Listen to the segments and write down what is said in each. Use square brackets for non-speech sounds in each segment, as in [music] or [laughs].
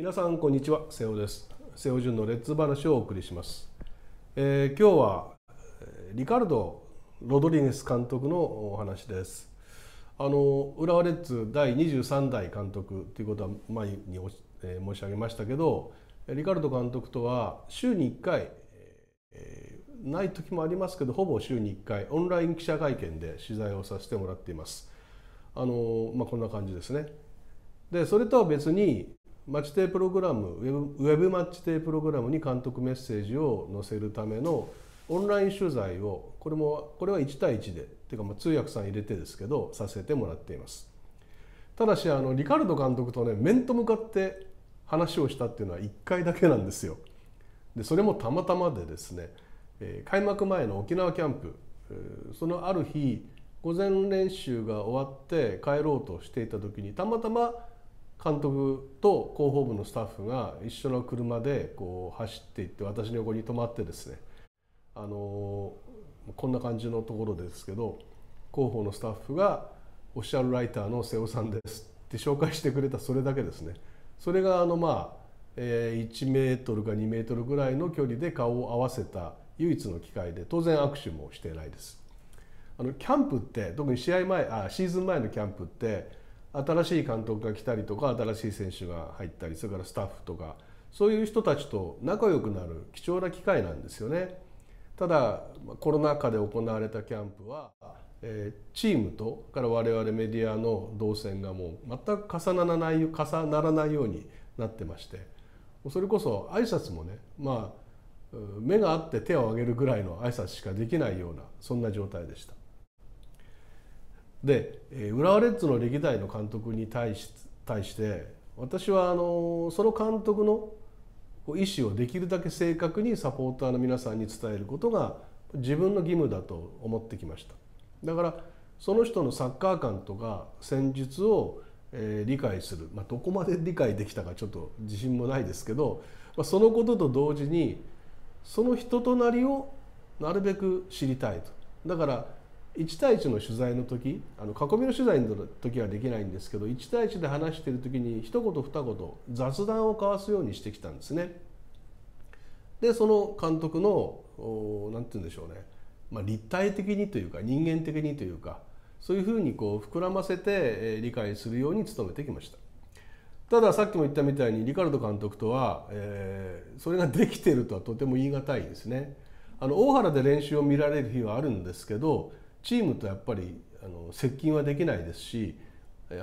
皆さんこんにちは瀬尾です瀬尾潤のレッツ話をお送りします、えー、今日はリカルド・ロドリゲス監督のお話ですあの浦和レッズ第23代監督ということは前に、えー、申し上げましたけどリカルド監督とは週に1回、ない時もありますけどほぼ週に1回オンライン記者会見で取材をさせてもらっています。あのまあ、こんな感じですねでそれとは別にマッチテープログラムウェブウェブマッチテープログラムに監督メッセージを載せるためのオンライン取材をこれもこれは1対1でていうかまう通訳さん入れてですけどさせてもらっていますただしあのリカルド監督とね面と向かって話をしたっていうのは1回だけなんですよでそれもたまたまでですねえ開幕前の沖縄キャンプそのある日午前練習が終わって帰ろうとしていた時にたまたま監督と広報部のスタッフが一緒の車でこう走っていって私の横に止まってですねあのこんな感じのところですけど広報のスタッフが「オフィシャルライターの瀬尾さんです」って紹介してくれたそれだけですねそれがあのまあ1メートルか2メートルぐらいの距離で顔を合わせた唯一の機会で当然握手もしてないですキャンプって特に試合前あシーズン前のキャンプって新しい監督が来たりとか新しい選手が入ったりそれからスタッフとかそういう人たちと仲良くなる貴重な機会なんですよね。ただコロナ禍で行われたキャンプはチームとから我々メディアの動線がもう全く重ならない重ならないようになってましてそれこそ挨拶もねまあ目があって手を挙げるぐらいの挨拶しかできないようなそんな状態でした。で、え浦和レッズの歴代の監督に対し対して私はあのその監督の意思をできるだけ正確にサポーターの皆さんに伝えることが自分の義務だと思ってきましただからその人のサッカー観とか戦術を、え理解する、まあ、どこまで理解できたかちょっと自信もないですけど、まあ、そのことと同時にその人となりをなるべく知りたいとだから1対1の取材の時あの囲みの取材の時はできないんですけど1対1で話してる時に一言二言雑談を交わすようにしてきたんですね。でその監督の何て言うんでしょうね、まあ、立体的にというか人間的にというかそういうふうにこう膨らませて理解するように努めてきました。たださっきも言ったみたいにリカルド監督とは、えー、それができているとはとても言い難いですね。あの大原で練習を見られる日はあるんですけどチームとやっぱりあの接近はできないですし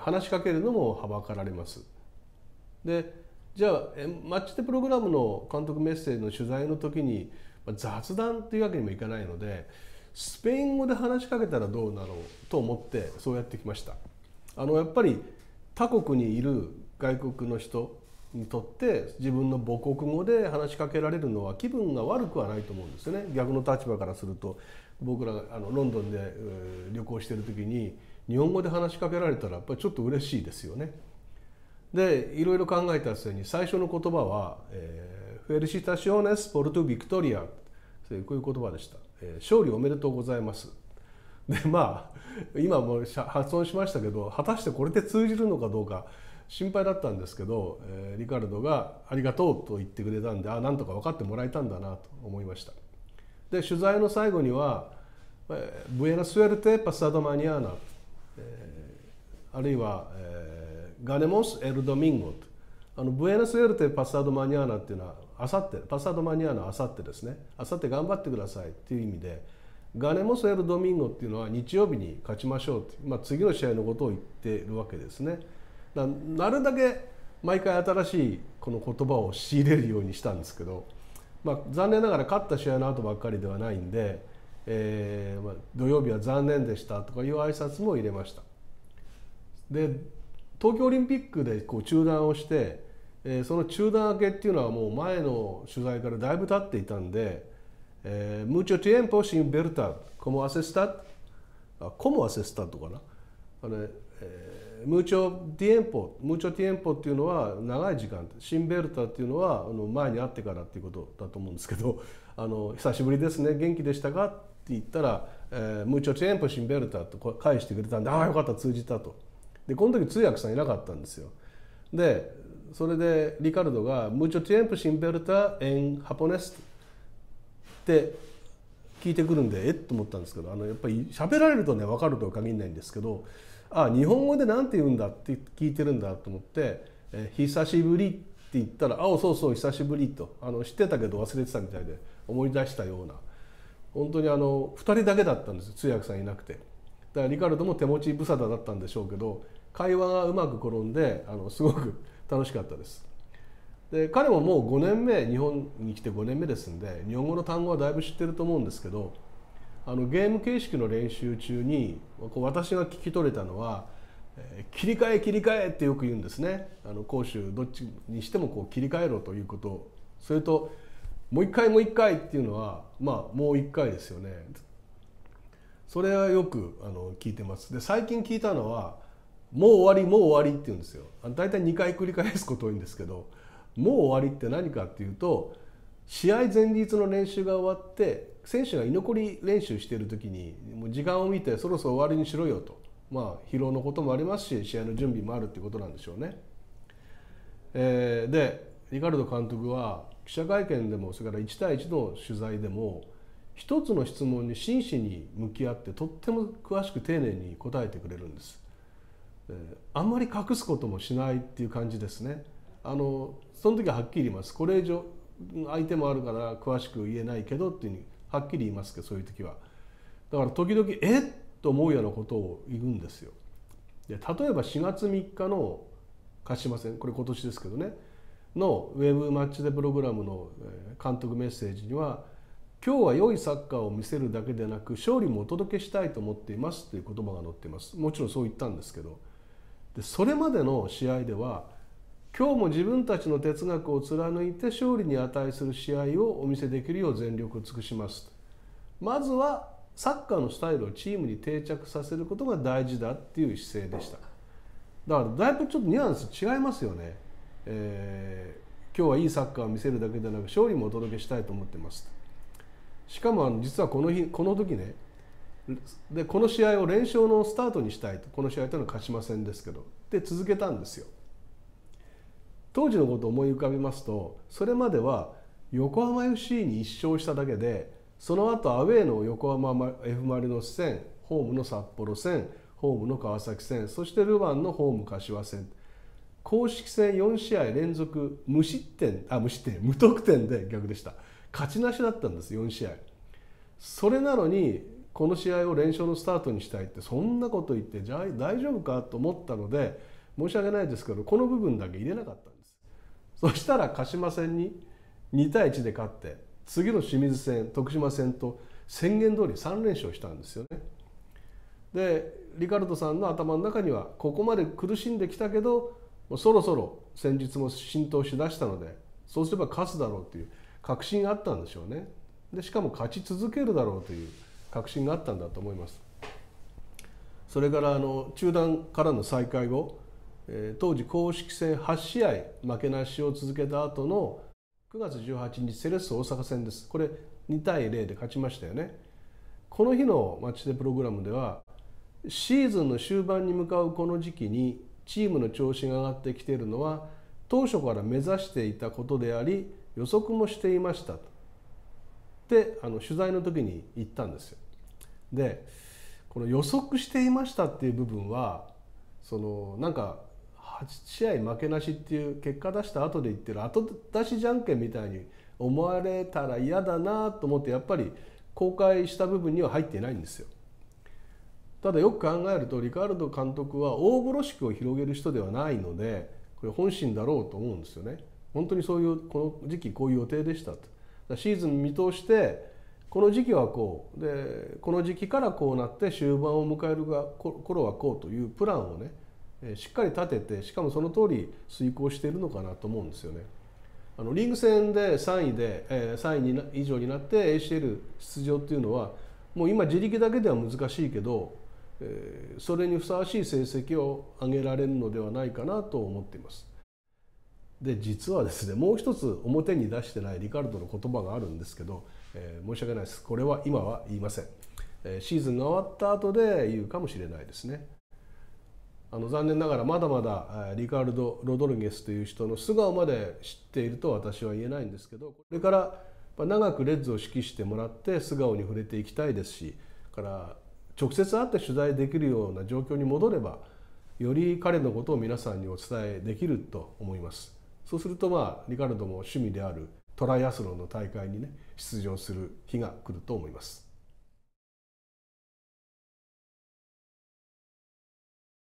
話しかけるのもはばかられます。でじゃあマッチでプログラムの監督メッセージの取材の時に雑談というわけにもいかないのでスペイン語で話しかけたらどうなろうと思ってそうやってきました。あのやっぱり他国にいる外国の人にとって自分の母国語で話しかけられるのは気分が悪くはないと思うんですよね逆の立場からすると僕らあのロンドンで旅行してる時に日本語で話しかけられたらやっぱりちょっと嬉しいですよね。でいろいろ考えた末に最初の言葉は「えフェルシタシオネス・ポルト・ビクトリア」こういう言葉でした、えー「勝利おめでとうございます」でまあ今も発音しましたけど果たしてこれで通じるのかどうか心配だったんですけど、えー、リカルドが「ありがとう」と言ってくれたんであなんとか分かってもらえたんだなと思いましたで取材の最後には「えー、ブエナスエルテ・パサド・マニアーナ」えー、あるいは、えー「ガネモス・エル・ドミンゴ」あのブエナスエルテ・パサド・マニアーナっていうのはあさってパサド・マニアーナあさってですねあさって頑張ってくださいっていう意味でガネモス・エル・ドミンゴっていうのは日曜日に勝ちましょうまあ、次の試合のことを言ってるわけですね。なるだけ毎回新しいこの言葉を仕入れるようにしたんですけど、まあ、残念ながら勝った試合の後ばっかりではないんで、えーまあ、土曜日は残念でしたとかいう挨拶も入れました。で東京オリンピックでこう中断をして、えー、その中断明けっていうのはもう前の取材からだいぶ経っていたんで「えー、mucho tiempo sin タ e r t e como とかなあれ、えームーチョ・ディエンポムーチョ・ディエンポっていうのは長い時間シンベルタっていうのはあの前に会ってからっていうことだと思うんですけど「[laughs] あの久しぶりですね元気でしたか?」って言ったら「えー、ムーチョ・ディエンポ・シンベルタ」と返してくれたんで「ああよかった通じた」と。でこの時通訳さんいなかったんですよ。でそれでリカルドが「ムーチョ・ディエンポ・シンベルタ・エン・ハポネス」って聞いてくるんでえっと思ったんですけどあのやっぱり喋られるとね分かるとは限らないんですけど。あ日本語で何て言うんだって聞いてるんだと思って「え久しぶり」って言ったら「あおそうそう久しぶりと」あの知ってたけど忘れてたみたいで思い出したような本当にあの2人だけだったんです通訳さんいなくてだからリカルドも手持ち無沙汰だったんでしょうけど会話がうまく転んであのすごく [laughs] 楽しかったですで彼ももう5年目日本に来て5年目ですんで日本語の単語はだいぶ知ってると思うんですけどあのゲーム形式の練習中に私が聞き取れたのは切り替え切り替えってよく言うんですねあの攻守どっちにしてもこう切り替えろということそれともう一回もう一回っていうのはまあもう一回ですよねそれはよくあの聞いてますで最近聞いたのはもう終わりもう終わりって言うんですよ大体2回繰り返すこと多いんですけどもう終わりって何かっていうと試合前日の練習が終わって選手が居残り練習している時にもう時間を見てそろそろ終わりにしろよと、まあ、疲労のこともありますし試合の準備もあるってことなんでしょうね。えー、でリカルド監督は記者会見でもそれから1対1の取材でも一つの質問に真摯に向き合ってとっても詳しく丁寧に答えてくれるんです。えあんまり隠すこともしないっていう感じですね。あのその時ははっきり言いますこれ以上相手もあるから詳しく言えないけどっていうにはっきり言いますけどそういう時はだから時々えっと思うようなことを言うんですよで例えば4月3日の貸しませんこれ今年ですけどねのウェブマッチでプログラムの監督メッセージには「今日は良いサッカーを見せるだけでなく勝利もお届けしたいと思っています」という言葉が載っていますもちろんそう言ったんですけどでそれまでの試合では今日も自分たちの哲学を貫いて勝利に値する試合をお見せできるよう全力を尽くしますまずはサッカーのスタイルをチームに定着させることが大事だっていう姿勢でしただからだいぶちょっとニュアンス違いますよね、えー、今日はいいサッカーを見せるだけでなく勝利もお届けしたいと思ってますしかもあの実はこの日この時ねでこの試合を連勝のスタートにしたいとこの試合というのは勝ちませんですけどで続けたんですよ当時のことを思い浮かべますとそれまでは横浜 FC に1勝しただけでその後アウェーの横浜 F・ マリノス戦ホームの札幌戦ホームの川崎戦そしてルヴァンのホーム柏戦公式戦4試合連続無失点あ無失点無得点で逆でした勝ちなしだったんです4試合それなのにこの試合を連勝のスタートにしたいってそんなこと言ってじゃあ大丈夫かと思ったので申し訳ないですけどこの部分だけ入れなかったそしたら鹿島戦に2対1で勝って次の清水戦徳島戦と宣言通り3連勝したんですよね。でリカルドさんの頭の中にはここまで苦しんできたけどもうそろそろ戦術も浸透しだしたのでそうすれば勝つだろうという確信があったんでしょうねでしかも勝ち続けるだろうという確信があったんだと思いますそれからあの中断からの再開後え当時公式戦8試合負けなしを続けた後の9月18日セレッソ大阪戦ですこれ2対0で勝ちましたよねこの日のマッチでプログラムではシーズンの終盤に向かうこの時期にチームの調子が上がってきているのは当初から目指していたことであり予測もしていましたとであの取材の時に言ったんですよ。でこの予測していましたっていう部分はそのなんか8試合負けなしっていう結果出した後で言ってる後出しじゃんけんみたいに思われたら嫌だなと思ってやっぱり公開した部分には入ってないんですよ。ただよく考えるとリカルド監督は大風呂敷を広げる人ではないのでこれ本心だろうと思うんですよね。本当にそういうこの時期こういう予定でしたと。シーズン見通してこの時期はこうでこの時期からこうなって終盤を迎えるが頃はこうというプランをねしっかり立ててしかもその通り遂行しているのかなと思うんですよね。あのリーグ戦で3位で、え3位以上になって ACL 出場っていうのはもう今自力だけでは難しいけど、えそれにふさわしい成績を上げられるのではないかなと思っています。で実はですねもう一つ表に出してないリカルドの言葉があるんですけど、えー、申し訳ないですこれは今は言いません、えー、シーズンが終わった後で言うかもしれないですね。あの残念ながらまだまだリカルド・ロドルゲスという人の素顔まで知っていると私は言えないんですけどこれから長くレッズを指揮してもらって素顔に触れていきたいですしから直接会って取材できるような状況に戻ればより彼のことを皆さんにお伝えできると思いますそうするとまあリカルドも趣味であるトライアスロンの大会にね出場する日が来ると思います